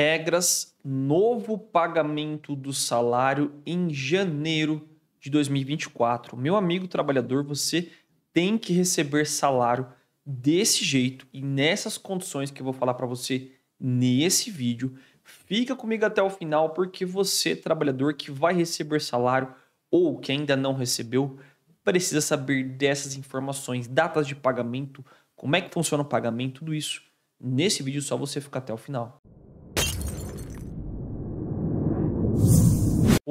regras, novo pagamento do salário em janeiro de 2024. Meu amigo trabalhador, você tem que receber salário desse jeito e nessas condições que eu vou falar para você nesse vídeo. Fica comigo até o final porque você, trabalhador que vai receber salário ou que ainda não recebeu, precisa saber dessas informações, datas de pagamento, como é que funciona o pagamento, tudo isso. Nesse vídeo só você fica até o final.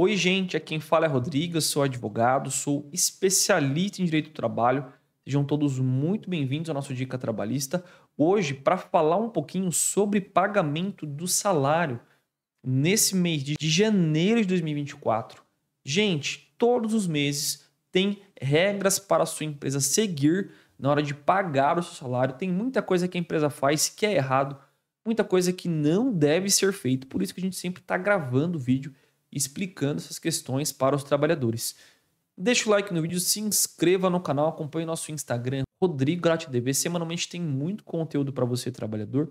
Oi, gente, aqui quem fala é Rodrigues, sou advogado, sou especialista em direito do trabalho. Sejam todos muito bem-vindos ao nosso Dica Trabalhista. Hoje, para falar um pouquinho sobre pagamento do salário nesse mês de janeiro de 2024. Gente, todos os meses tem regras para a sua empresa seguir na hora de pagar o seu salário. Tem muita coisa que a empresa faz que é errado, muita coisa que não deve ser feito. Por isso que a gente sempre está gravando o vídeo explicando essas questões para os trabalhadores. Deixa o like no vídeo, se inscreva no canal, acompanhe nosso Instagram, Rodrigo GratDB. Semanalmente tem muito conteúdo para você, trabalhador.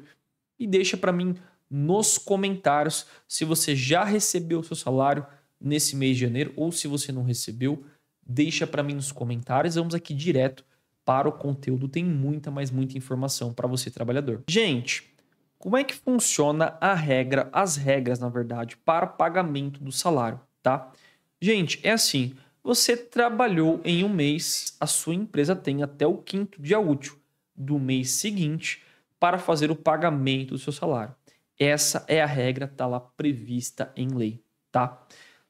E deixa para mim nos comentários se você já recebeu o seu salário nesse mês de janeiro ou se você não recebeu, deixa para mim nos comentários. Vamos aqui direto para o conteúdo, tem muita, mas muita informação para você, trabalhador. Gente, como é que funciona a regra, as regras, na verdade, para pagamento do salário, tá? Gente, é assim, você trabalhou em um mês, a sua empresa tem até o quinto dia útil do mês seguinte para fazer o pagamento do seu salário. Essa é a regra, tá lá prevista em lei, tá?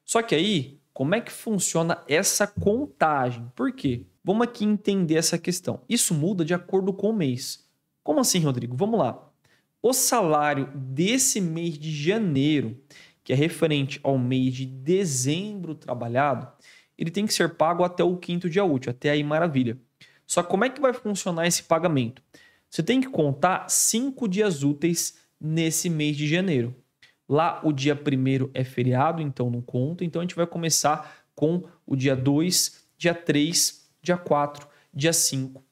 Só que aí, como é que funciona essa contagem? Por quê? Vamos aqui entender essa questão. Isso muda de acordo com o mês. Como assim, Rodrigo? Vamos lá. O salário desse mês de janeiro, que é referente ao mês de dezembro trabalhado, ele tem que ser pago até o quinto dia útil, até aí maravilha. Só como é que vai funcionar esse pagamento? Você tem que contar cinco dias úteis nesse mês de janeiro. Lá o dia primeiro é feriado, então não conta. Então a gente vai começar com o dia 2, dia 3, dia 4, dia 5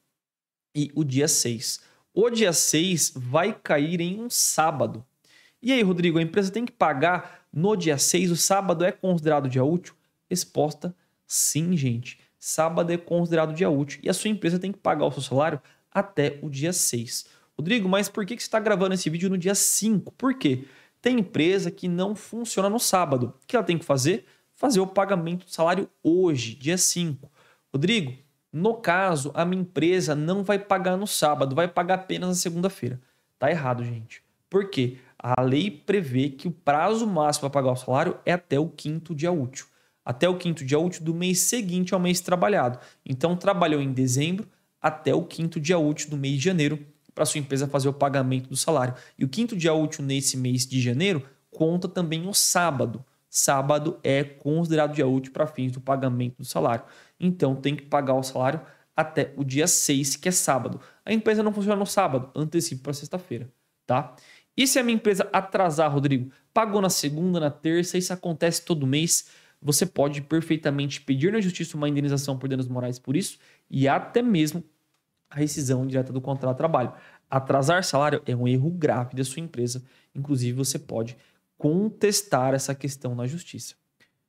e o dia 6. O dia 6 vai cair em um sábado. E aí, Rodrigo, a empresa tem que pagar no dia 6? O sábado é considerado dia útil? Resposta: sim, gente. Sábado é considerado dia útil. E a sua empresa tem que pagar o seu salário até o dia 6. Rodrigo, mas por que você está gravando esse vídeo no dia 5? Por quê? Tem empresa que não funciona no sábado. O que ela tem que fazer? Fazer o pagamento do salário hoje, dia 5. Rodrigo, no caso, a minha empresa não vai pagar no sábado, vai pagar apenas na segunda-feira. Tá errado, gente. Por quê? A lei prevê que o prazo máximo para pagar o salário é até o quinto dia útil. Até o quinto dia útil do mês seguinte ao mês trabalhado. Então, trabalhou em dezembro até o quinto dia útil do mês de janeiro para sua empresa fazer o pagamento do salário. E o quinto dia útil nesse mês de janeiro conta também o sábado sábado é considerado dia útil para fins do pagamento do salário. Então tem que pagar o salário até o dia 6, que é sábado. A empresa não funciona no sábado, antecipo para sexta-feira, tá? E se a minha empresa atrasar, Rodrigo, pagou na segunda, na terça, isso acontece todo mês, você pode perfeitamente pedir na justiça uma indenização por danos morais por isso e até mesmo a rescisão direta do contrato de trabalho. Atrasar salário é um erro grave da sua empresa, inclusive você pode contestar essa questão na justiça.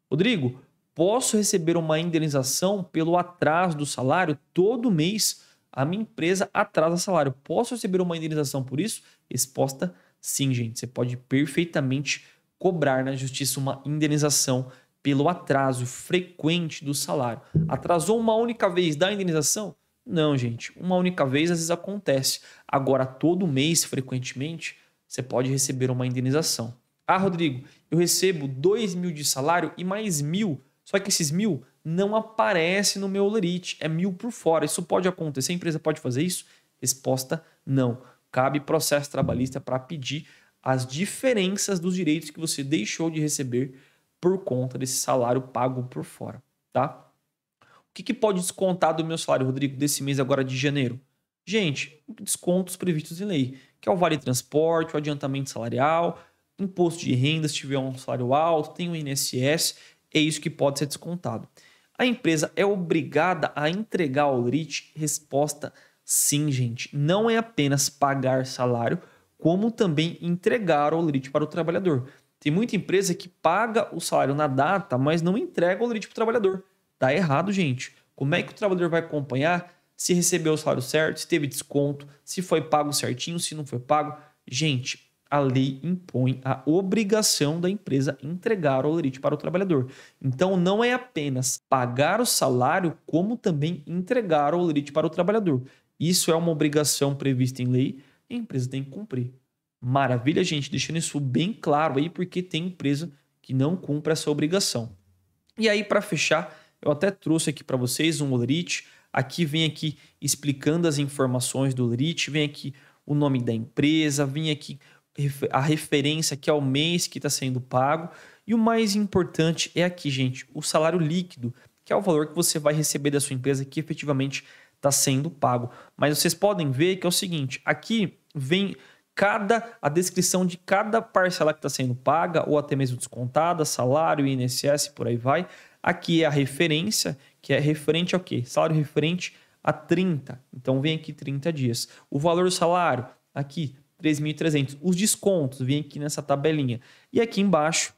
Rodrigo, posso receber uma indenização pelo atraso do salário todo mês? A minha empresa atrasa salário. Posso receber uma indenização por isso? Resposta: sim, gente. Você pode perfeitamente cobrar na justiça uma indenização pelo atraso frequente do salário. Atrasou uma única vez da indenização? Não, gente. Uma única vez às vezes acontece. Agora, todo mês, frequentemente, você pode receber uma indenização. Ah, Rodrigo, eu recebo 2 mil de salário e mais mil, só que esses mil não aparece no meu lerite, é mil por fora. Isso pode acontecer, a empresa pode fazer isso? Resposta: não. Cabe processo trabalhista para pedir as diferenças dos direitos que você deixou de receber por conta desse salário pago por fora, tá? O que, que pode descontar do meu salário, Rodrigo, desse mês agora de janeiro? Gente, descontos previstos em lei, que é o vale transporte, o adiantamento salarial, imposto de renda, se tiver um salário alto, tem o um INSS, é isso que pode ser descontado. A empresa é obrigada a entregar ao LIT resposta sim, gente. Não é apenas pagar salário, como também entregar o LIT para o trabalhador. Tem muita empresa que paga o salário na data, mas não entrega o LIT para o trabalhador. Tá errado, gente. Como é que o trabalhador vai acompanhar se recebeu o salário certo, se teve desconto, se foi pago certinho, se não foi pago? Gente, a lei impõe a obrigação da empresa entregar o holerite para o trabalhador. Então, não é apenas pagar o salário, como também entregar o holerite para o trabalhador. Isso é uma obrigação prevista em lei e a empresa tem que cumprir. Maravilha, gente, deixando isso bem claro aí, porque tem empresa que não cumpre essa obrigação. E aí, para fechar, eu até trouxe aqui para vocês um holerite. Aqui vem aqui explicando as informações do holerite, vem aqui o nome da empresa, vem aqui a referência que é o mês que está sendo pago. E o mais importante é aqui, gente, o salário líquido, que é o valor que você vai receber da sua empresa que efetivamente está sendo pago. Mas vocês podem ver que é o seguinte: aqui vem cada a descrição de cada parcela que está sendo paga ou até mesmo descontada, salário, INSS, por aí vai. Aqui é a referência, que é referente ao quê? Salário referente a 30. Então vem aqui 30 dias. O valor do salário aqui 3.300. Os descontos, vem aqui nessa tabelinha. E aqui embaixo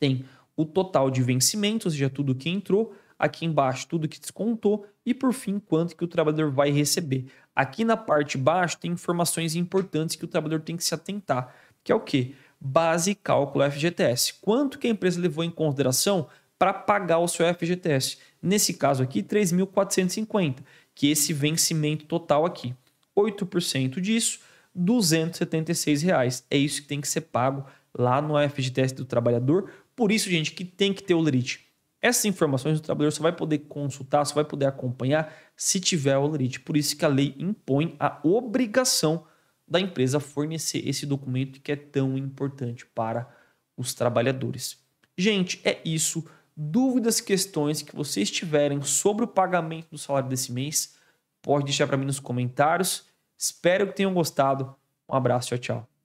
tem o total de vencimento, ou seja, tudo que entrou, aqui embaixo tudo que descontou e por fim quanto que o trabalhador vai receber. Aqui na parte de baixo tem informações importantes que o trabalhador tem que se atentar, que é o que? Base cálculo FGTS. Quanto que a empresa levou em consideração para pagar o seu FGTS? Nesse caso aqui, 3.450, que é esse vencimento total aqui. 8% disso 276 reais. É isso que tem que ser pago lá no FGTS do trabalhador. Por isso, gente, que tem que ter o lerite. Essas informações o trabalhador só vai poder consultar, só vai poder acompanhar se tiver o lerite. Por isso que a lei impõe a obrigação da empresa fornecer esse documento que é tão importante para os trabalhadores. Gente, é isso. Dúvidas, questões que vocês tiverem sobre o pagamento do salário desse mês, pode deixar para mim nos comentários. Espero que tenham gostado. Um abraço, tchau, tchau.